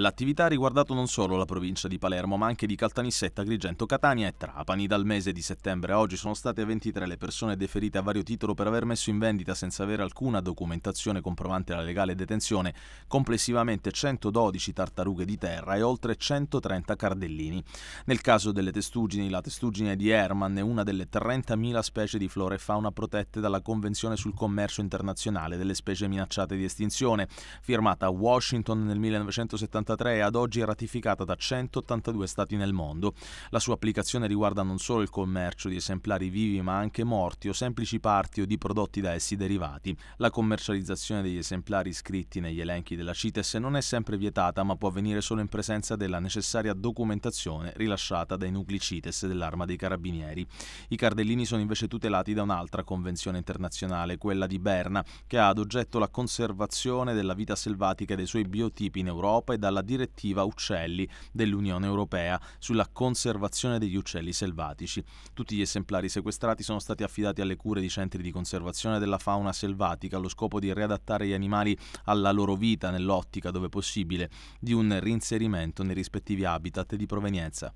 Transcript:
L'attività ha riguardato non solo la provincia di Palermo, ma anche di Caltanissetta, Agrigento, Catania e Trapani. Dal mese di settembre a oggi sono state 23 le persone deferite a vario titolo per aver messo in vendita senza avere alcuna documentazione comprovante la legale detenzione, complessivamente 112 tartarughe di terra e oltre 130 cardellini. Nel caso delle testugini, la testugine di Herman è una delle 30.000 specie di flora e fauna protette dalla Convenzione sul commercio internazionale delle specie minacciate di estinzione, firmata a Washington nel 1973 1983 e ad oggi è ratificata da 182 stati nel mondo. La sua applicazione riguarda non solo il commercio di esemplari vivi ma anche morti o semplici parti o di prodotti da essi derivati. La commercializzazione degli esemplari iscritti negli elenchi della CITES non è sempre vietata ma può avvenire solo in presenza della necessaria documentazione rilasciata dai nuclei CITES dell'Arma dei Carabinieri. I cardellini sono invece tutelati da un'altra convenzione internazionale, quella di Berna, che ha ad oggetto la conservazione della vita selvatica e dei suoi biotipi in Europa e dalla dalla direttiva Uccelli dell'Unione Europea sulla conservazione degli uccelli selvatici. Tutti gli esemplari sequestrati sono stati affidati alle cure di centri di conservazione della fauna selvatica allo scopo di riadattare gli animali alla loro vita nell'ottica, dove possibile, di un reinserimento nei rispettivi habitat di provenienza.